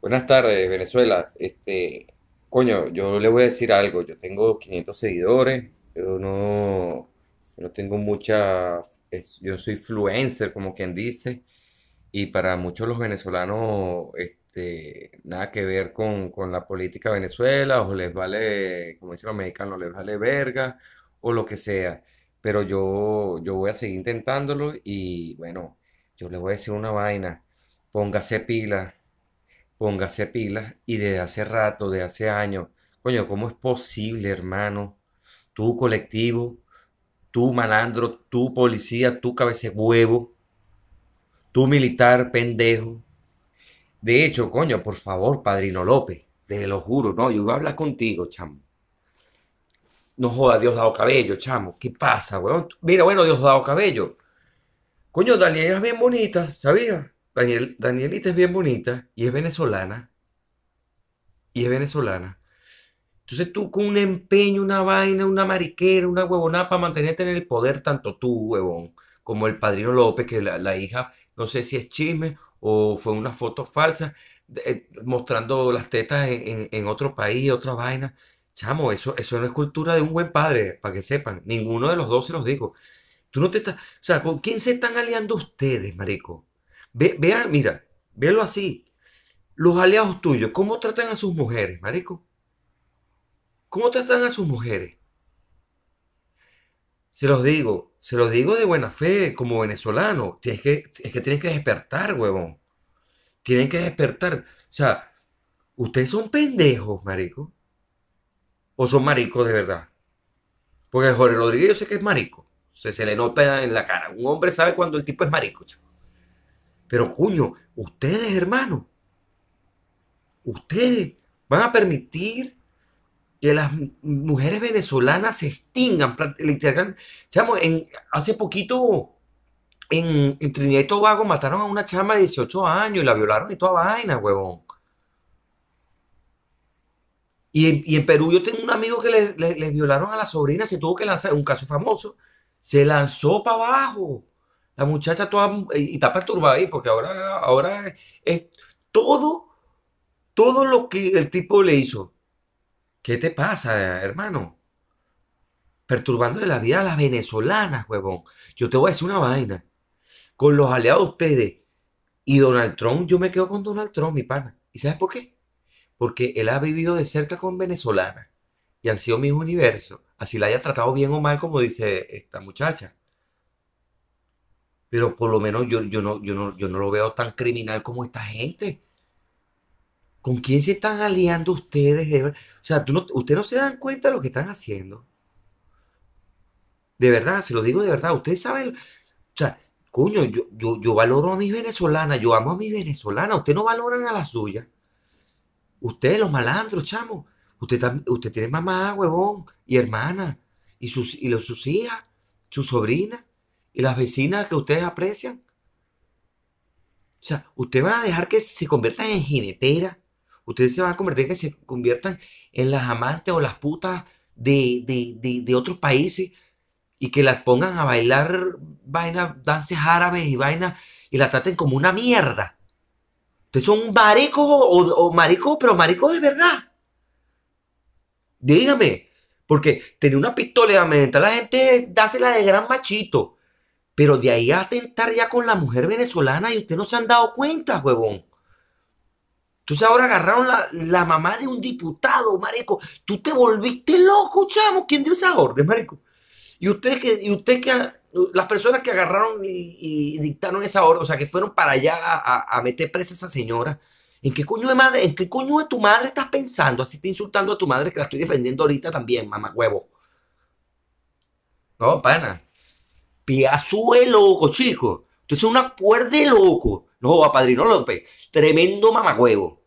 Buenas tardes, Venezuela. Este, coño, yo le voy a decir algo. Yo tengo 500 seguidores. Yo no, no tengo mucha. yo soy influencer, como quien dice. Y para muchos los venezolanos, este, nada que ver con, la política de Venezuela, o les vale, como dicen los mexicanos, les vale verga, o lo que sea. Pero yo, yo voy a seguir intentándolo y bueno, yo les voy a decir una vaina. Póngase pila póngase pilas y desde hace rato, desde hace años, coño, ¿cómo es posible, hermano? Tú colectivo, tú malandro, tú policía, tu cabeza huevo, tú militar pendejo. De hecho, coño, por favor, padrino López, te lo juro, no, yo voy a hablar contigo, chamo. No joda dado Cabello, chamo. ¿Qué pasa, weón? Mira, bueno, Dios dado Cabello. Coño, Daniela es bien bonita, ¿Sabía? Danielita es bien bonita y es venezolana. Y es venezolana. Entonces tú con un empeño, una vaina, una mariquera, una huevonada para mantenerte en el poder, tanto tú, huevón, como el padrino López, que la, hija, no sé si es chisme o fue una foto falsa, eh, mostrando las tetas en, otro país, otra vaina. Chamo, eso, eso no es cultura de un buen padre, para que sepan. Ninguno de los dos se los digo. Tú no te estás. O sea, ¿con quién se están aliando ustedes, marico? vea, mira, véalo así. Los aliados tuyos, ¿cómo tratan a sus mujeres, marico? ¿Cómo tratan a sus mujeres? Se los digo, se los digo de buena fe, como venezolano. Tienes que, es que tienes que despertar, huevón. Tienen que despertar. O sea, ustedes son pendejos, marico. O son maricos de verdad. Porque Jorge Rodríguez yo sé que es marico. Se, se le nota en la cara. Un hombre sabe cuando el tipo es marico, chaval. Pero cuño, ustedes, hermano, ustedes van a permitir que las mujeres venezolanas se extingan. Chamo, en, hace poquito en, Trinidad y Tobago mataron a una chama de 18 años y la violaron y toda vaina, huevón. Y en, Perú yo tengo un amigo que le, violaron a la sobrina, se tuvo que lanzar, un caso famoso, se lanzó para abajo. La muchacha toda, eh, y está perturbada ahí, porque ahora, ahora es, todo, todo lo que el tipo le hizo. ¿Qué te pasa, hermano? Perturbándole la vida a las venezolanas, huevón. Yo te voy a decir una vaina. Con los aliados de ustedes y Donald Trump, yo me quedo con Donald Trump, mi pana. ¿Y sabes por qué? Porque él ha vivido de cerca con venezolanas y han sido mis universos. Así la haya tratado bien o mal, como dice esta muchacha pero por lo menos yo, yo, no, yo, yo no lo veo tan criminal como esta gente. ¿Con quién se están aliando ustedes? De o sea, no, ustedes no se dan cuenta de lo que están haciendo. De verdad, se lo digo de verdad. Ustedes saben, o sea, coño, yo, valoro a mis venezolanas, yo amo a mis venezolanas. Ustedes no valoran a las suyas. Ustedes, los malandros, chamo. Usted, usted tiene mamá, huevón, y hermana, y sus, y los, sus hijas, su sobrina y las vecinas que ustedes aprecian. O sea, ustedes van a dejar que se conviertan en jineteras. Ustedes se van a convertir que se conviertan en las amantes o las putas de, otros países y que las pongan a bailar vainas, danzas árabes y vainas y la traten como una mierda. Ustedes son maricos o, maricos, pero maricos de verdad. Dígame, porque tener una pistola mental la gente, dásela de gran machito. Pero de ahí a atentar ya con la mujer venezolana y ustedes no se han dado cuenta, huevón. Entonces ahora agarraron la, mamá de un diputado, marico. Tú te volviste loco, chamo. ¿Quién dio esa orden, marico? Y ustedes que, y que, las personas que agarraron y, dictaron esa orden, o sea, que fueron para allá a, meter presa a esa señora. ¿En qué coño de madre, en qué coño de tu madre estás pensando? Así te insultando a tu madre que la estoy defendiendo ahorita también, mamá huevo. No, pana. Piazú es loco, chico. Entonces, una cuerda loco. No, va Padrino López. Tremendo mamagüevo.